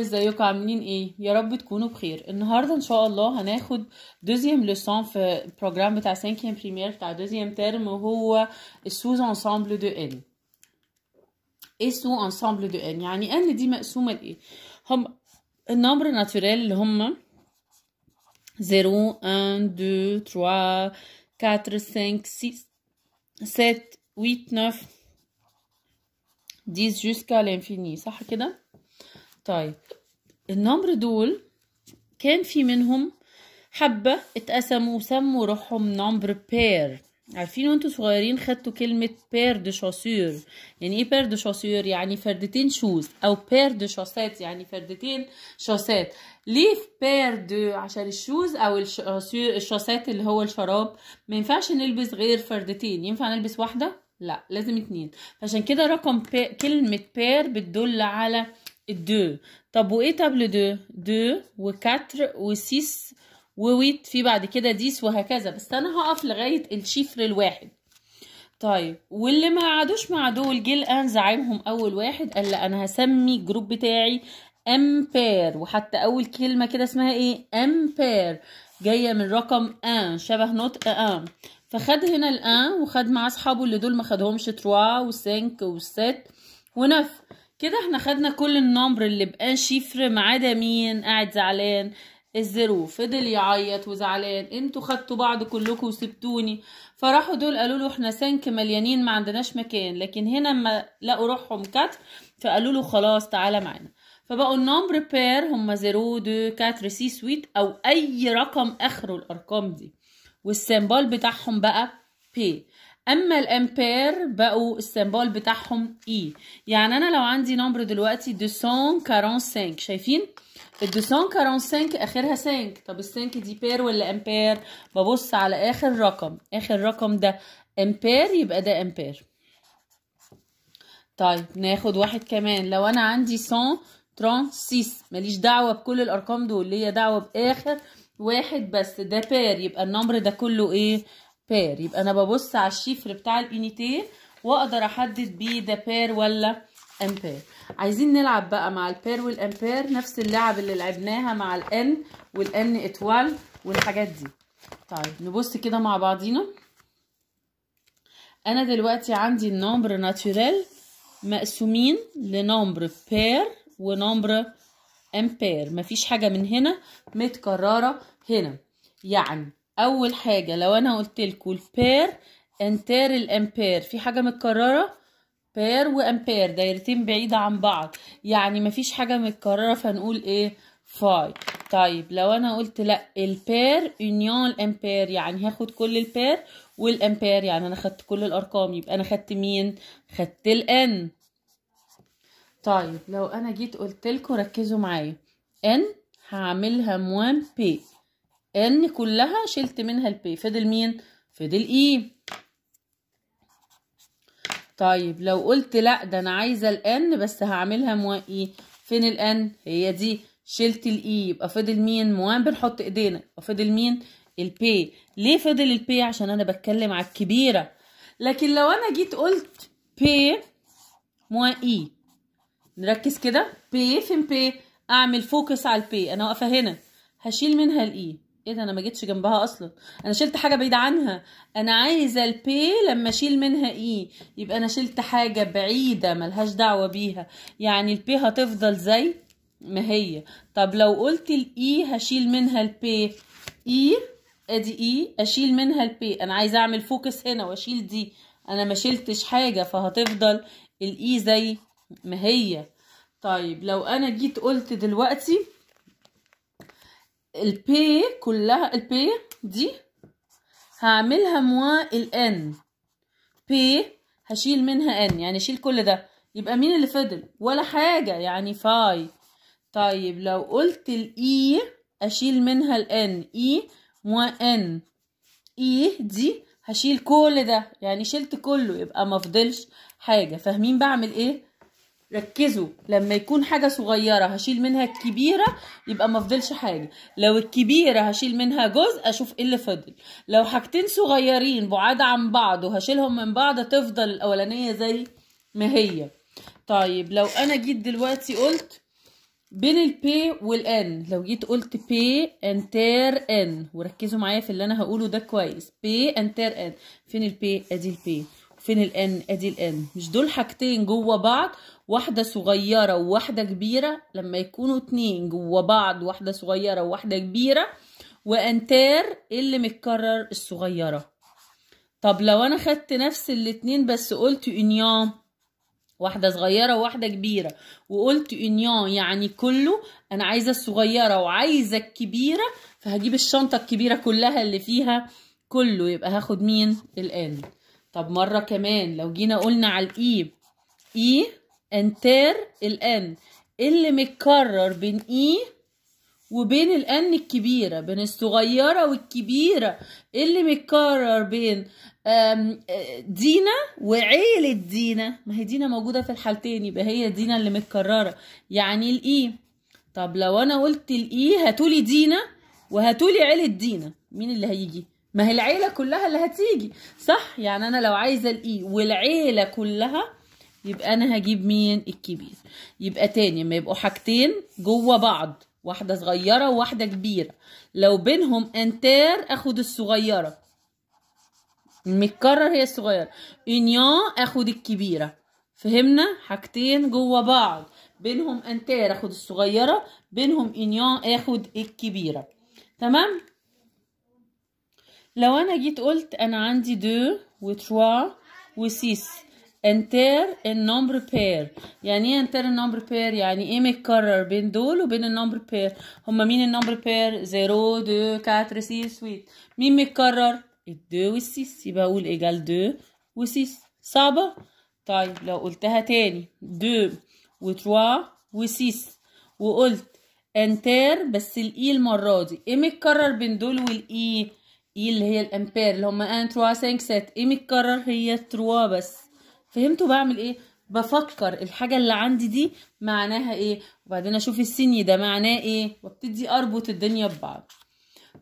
ازيكم عاملين ايه يا رب تكونوا بخير النهارده ان شاء الله هناخد دوزيام لسون في البروجرام بتاع سانكيام بريمير بتاع دوزيام ترم وهو السوز انسامبل دو ان ايه سو انسامبل دو ان يعني ان دي مقسومه لايه هم النمبر ناتورال اللي هم 0 1 2 3 4 5 6 7 8 9 10 jusqu'à l'infini صح كده طيب النمر دول كان في منهم حبة اتقسموا وسموا روحهم نمبر بير عارفين وانتوا صغيرين خدتوا كلمة بير دو شاسور يعني ايه بير دو شاسور يعني فردتين شوز او بير دو شاسات يعني فردتين شاسات ليه بير دو عشان الشوز او الشاسات اللي هو الشراب ما ينفعش نلبس غير فردتين ينفع نلبس واحدة لا لازم اتنين عشان كده رقم بي... كلمة بير بتدل على دو طب وايه تابلو دو دو و وسيس و و في بعد كده ديس وهكذا بس انا هقف لغايه الشفر الواحد طيب واللي ما قعدوش مع دول جه الان زعيمهم اول واحد قال لا انا هسمي الجروب بتاعي امبير وحتى اول كلمه كده اسمها ايه امبير جايه من رقم ان شبه نوت ان فخد هنا الان وخد مع اصحابه اللي دول ما خدهمش تروا وسينك وست ونف كده احنا خدنا كل النمبر اللي بقى شفر ما عدا مين قاعد زعلان الزيرو فضل يعيط وزعلان انتوا خدتوا بعض كلكم وسبتوني فراحوا دول قالوا له احنا سنك مليانين ما عندناش مكان لكن هنا ما لقوا روحهم كات فقالوا له خلاص تعالى معانا فبقوا النمبر بير هم زيرو دو كاتر سي سويت او اي رقم اخره الارقام دي والسيمبال بتاعهم بقى بي اما الامبير بقوا السيمبول بتاعهم اي e. يعني انا لو عندي نمبر دلوقتي 245 شايفين ال 245 اخرها سنك طب السنك دي بير ولا امبير ببص على اخر رقم اخر رقم ده امبير يبقى ده امبير طيب ناخد واحد كمان لو انا عندي 136 ماليش دعوه بكل الارقام دول ليا دعوه باخر واحد بس ده بير يبقى النمبر ده كله ايه بير يبقى انا ببص على الشفر بتاع اليونيتير واقدر احدد بيه ده بير ولا امبير عايزين نلعب بقى مع البير والامبير نفس اللعب اللي لعبناها مع الان والان اتوال والحاجات دي طيب نبص كده مع بعضينا انا دلوقتي عندي النمبر ناتشورال مقسومين لنمبر بير ونمبر امبير مفيش حاجه من هنا متكرره هنا يعني اول حاجه لو انا قلت لكم البير انتير الامبير في حاجه متكرره بير وامبير دايرتين بعيده عن بعض يعني مفيش حاجه متكرره فنقول ايه فاي طيب لو انا قلت لا البير يونيون الامبير يعني هاخد كل البير والامبير يعني انا خدت كل الارقام يبقى انا خدت مين خدت الان طيب لو انا جيت قلت لكم ركزوا معايا ان هعملها موان بي ان كلها شلت منها البي فضل مين فضل اي طيب لو قلت لا ده انا عايزه الان بس هعملها موان اي فين الان هي دي شلت الاي يبقى فضل مين موان بنحط ايدينا يبقى فضل مين البي ليه فضل البي عشان انا بتكلم على الكبيره لكن لو انا جيت قلت بي موان اي نركز كده بي فين بي اعمل فوكس على البي انا واقفه هنا هشيل منها الاي ايه ده انا ما جيتش جنبها اصلا انا شلت حاجه بعيده عنها انا عايزه البي لما اشيل منها اي e. يبقى انا شلت حاجه بعيده ملهاش دعوه بيها يعني البي هتفضل زي ما هي طب لو قلت الاي e هشيل منها البي اي e، ادي اي اشيل منها البي انا عايزه اعمل فوكس هنا واشيل دي انا ما شلتش حاجه فهتفضل الاي زي ما هي طيب لو انا جيت قلت دلوقتي البي كلها البي دي هعملها موا الان بي هشيل منها ان يعني شيل كل ده يبقى مين اللي فضل ولا حاجة يعني فاي طيب لو قلت الاي اشيل e منها الان اي موا ان اي دي هشيل كل ده يعني شلت كله يبقى مفضلش حاجة فاهمين بعمل ايه ركزوا لما يكون حاجة صغيرة هشيل منها الكبيرة يبقى ما فضلش حاجة لو الكبيرة هشيل منها جزء اشوف ايه اللي فضل لو حاجتين صغيرين بعاد عن بعض وهشيلهم من بعض تفضل الاولانية زي ما هي طيب لو انا جيت دلوقتي قلت بين البي والان لو جيت قلت بي انتر ان وركزوا معايا في اللي انا هقوله ده كويس بي انتر ان فين البي ادي البي فين الان ادي الان مش دول حاجتين جوه بعض واحدة صغيرة وواحدة كبيرة لما يكونوا اتنين جوه بعض واحدة صغيرة وواحدة كبيرة وانتار اللي متكرر الصغيرة طب لو انا خدت نفس الاتنين بس قلت انيان واحدة صغيرة وواحدة كبيرة وقلت انيان يعني كله انا عايزة الصغيرة وعايزة الكبيرة فهجيب الشنطة الكبيرة كلها اللي فيها كله يبقى هاخد مين الان طب مرة كمان لو جينا قلنا على الإي إي انتر الإن إيه اللي متكرر بين إي وبين الان الكبيره بين الصغيره والكبيره إيه اللي متكرر بين آه، دينا وعيله دينا ما هي دينا موجوده في الحالتين يبقى هي دينا اللي متكرره يعني الاي e. طب لو انا قلت الاي e، هاتولي دينا وهاتولي عيله دينا مين اللي هيجي ما هي العيله كلها اللي هتيجي صح يعني انا لو عايزه الاي والعيله كلها يبقى انا هجيب مين الكبير يبقى تاني ما يبقوا حاجتين جوه بعض واحده صغيره وواحده كبيره لو بينهم انتير اخد الصغيره متكرر هي الصغيره انيون اخد الكبيره فهمنا حاجتين جوه بعض بينهم انتير اخد الصغيره بينهم انيون اخد الكبيره تمام لو أنا جيت قلت أنا عندي دو وتروا وسيس انتر النمبر بير يعني ايه انتر النمبر بير يعني ايه متكرر بين دول وبين النمبر بير هما مين النمبر بير زيرو دو كاتر سيس ويت مين متكرر الدو والسيس يبقى اقول ايجال دو وسيس صعبة طيب لو قلتها تاني دو وتروا وسيس وقلت انتر بس الاي e المرة دي ايه متكرر بين دول والاي e؟ اي اللي هي الامبير اللي هما ان تروا سينك ست ايه متكرر هي تروا بس فهمتوا بعمل ايه بفكر الحاجه اللي عندي دي معناها ايه وبعدين اشوف السيني ده معناه ايه وابتدي اربط الدنيا ببعض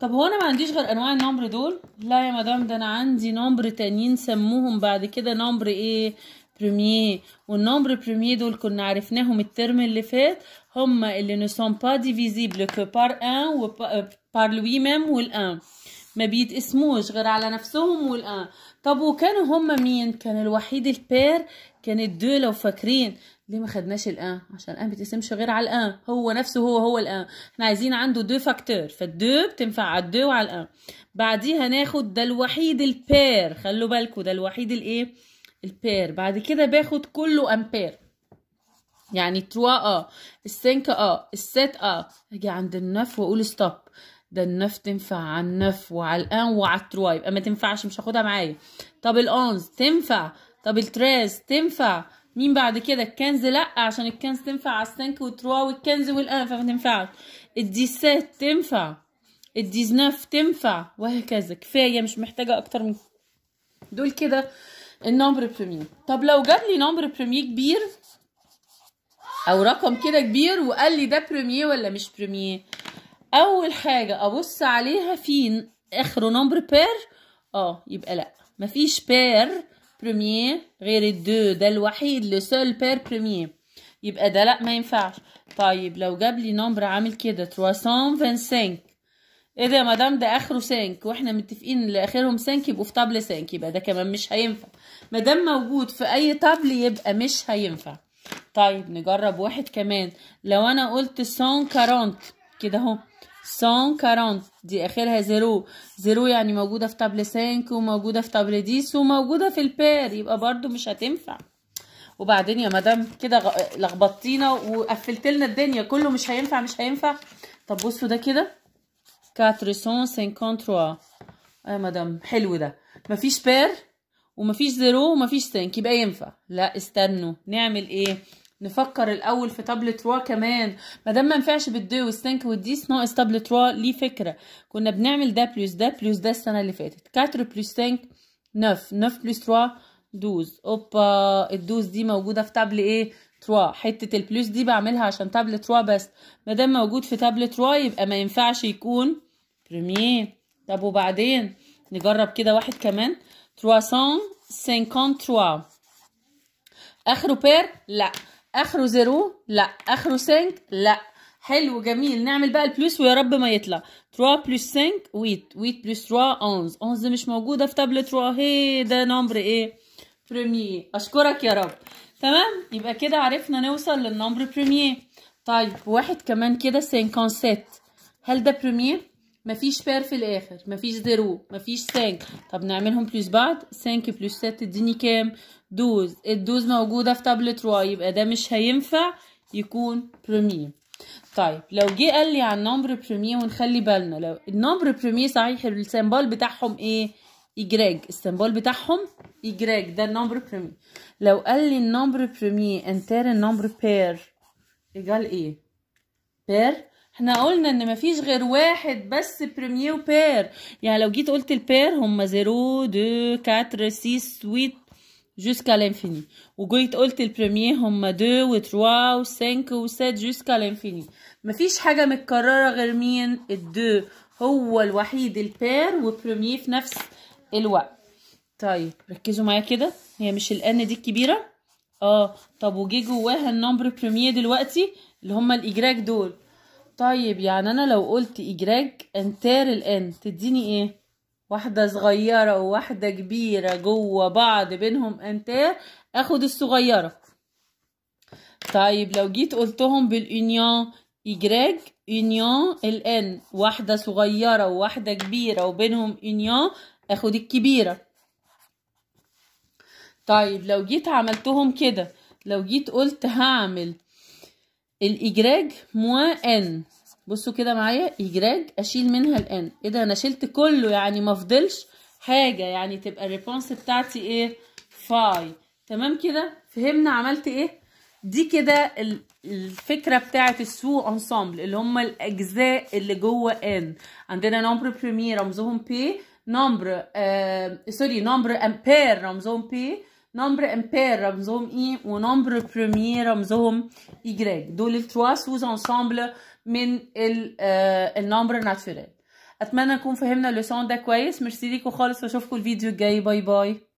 طب هو انا ما عنديش غير انواع النمبر دول لا يا مدام ده انا عندي نمبر تانيين سموهم بعد كده نمبر ايه بريمير والنمبر بريمير دول كنا عرفناهم الترم اللي فات هما اللي نو سون با ديفيزيبل كو بار ان و بار لوي ميم والان ما بيتقسموش غير على نفسهم والان طب وكانوا هم مين كان الوحيد البير كان الدو لو فاكرين ليه ما خدناش الان عشان الان بيتقسمش غير على الان هو نفسه هو هو الان احنا عايزين عنده دو فاكتور فالدو بتنفع على الدو وعلى الان بعديها ناخد ده الوحيد البير خلوا بالكم ده الوحيد الايه البير بعد كده باخد كله امبير يعني 3 اه السينك اه السيت اه اجي عند النف واقول ستوب ده النف تنفع على النف وعلى الان وعلى الترايب اما تنفعش مش هاخدها معايا طب الاونز تنفع طب التراز تنفع مين بعد كده الكنز لا عشان الكنز تنفع على السنك والتروا والكنز والان فما تنفعش الديسات تنفع الديزناف تنفع وهكذا كفايه مش محتاجه اكتر من دول كده النمبر بريمير طب لو جاب لي نمبر بريمير كبير او رقم كده كبير وقال لي ده بريمير ولا مش بريمير اول حاجه ابص عليها فين اخره نمبر بير اه يبقى لا مفيش بير بريمير غير الدو ده الوحيد لسول بير بريمير يبقى ده لا ما ينفعش طيب لو جاب لي نمبر عامل كده 325 ايه ده يا مدام ده اخره سانك واحنا متفقين اللي اخرهم سانك يبقوا في طبل سانك يبقى ده كمان مش هينفع مدام موجود في اي طبل يبقى مش هينفع طيب نجرب واحد كمان لو انا قلت سون كارونت كده اهو 140 دي اخرها زيرو زيرو يعني موجودة في طابل سانك وموجودة في طابل ديس وموجودة في البير يبقى برضو مش هتنفع وبعدين يا مدام كده لخبطتينا وقفلت لنا الدنيا كله مش هينفع مش هينفع طب بصوا ده كده 453 آه يا مدام حلو ده مفيش بير ومفيش زيرو ومفيش سانك يبقى ينفع لا استنوا نعمل ايه نفكر الاول في تابلت را كمان ما دام ما ينفعش بالدو والسنك والديس ناقص تابلت را ليه فكره كنا بنعمل ده بلس ده بلس ده السنه اللي فاتت 4 بلس 5 9 9 بلس 3 دوز اوبا الدوز دي موجوده في تابل ايه 3 حته البلس دي بعملها عشان تابلت را بس ما دام موجود في تابلت را يبقى ما ينفعش يكون بريمير طب وبعدين نجرب كده واحد كمان 353 اخره بير لا اخره زيرو لا اخره سينك لا حلو جميل نعمل بقى البلس ويا رب ما يطلع 3 بلس 5 ويت ويت بلس 3 11 11 مش موجوده في تابلت 3 اهي ده نمبر ايه بريمير اشكرك يا رب تمام يبقى كده عرفنا نوصل للنمبر بريمير طيب واحد كمان كده 57 هل ده بريمير مفيش بير في الاخر مفيش زيرو مفيش سينك طب نعملهم بلس بعض 5 بلس 7 تديني كام دوز الدوز موجودة في تابلت واي يبقى ده مش هينفع يكون بريمير طيب لو جه قال لي عن نمبر بريمير ونخلي بالنا لو النمبر بريمير صحيح السمبال بتاعهم ايه إجراج السمبال بتاعهم إجراج ده النمبر بريمير لو قال لي النمبر بريمير انتر النمبر بير إيجال إيه؟ بير احنا قلنا ان مفيش غير واحد بس بريمير وبير يعني لو جيت قلت البير هما زيرو دو كاتر سيس ويت jusqu'à l'infini. Ou قلت البريمير هما دو وتروا و وسات جوسكا لانفيني مفيش حاجة متكررة غير مين الدو هو الوحيد البير وبريمير في نفس الوقت طيب ركزوا معايا كده هي مش الان دي الكبيرة اه طب وجي جواها النمبر بريمير دلوقتي اللي هما الاجراج دول طيب يعني انا لو قلت اجراج انتار الان تديني ايه واحدة صغيرة وواحدة كبيرة جوه بعض بينهم انتير اخد الصغيرة طيب لو جيت قلتهم بالإنيان ايجراج إنيان الآن واحدة صغيرة وواحدة كبيرة وبينهم إنيان اخد الكبيرة طيب لو جيت عملتهم كده لو جيت قلت هعمل الايجراج موان إن بصوا كده معايا يجراج اشيل منها الان ايه ده انا شلت كله يعني ما فضلش حاجه يعني تبقى الريبونس بتاعتي ايه فاي تمام كده فهمنا عملت ايه دي كده الفكره بتاعه السو انسامبل اللي هم الاجزاء اللي جوه ان عندنا نمبر بريمير رمزهم بي نمبر آه سوري نمبر امبير رمزهم بي نمبر امبير رمزهم اي ونمبر بريمير رمزهم اي دول التروا سوز انسامبل من النمبر ناتشورال آه، اتمنى نكون فهمنا اللسان ده كويس ميرسي ليكوا خالص واشوفكم الفيديو الجاي باي باي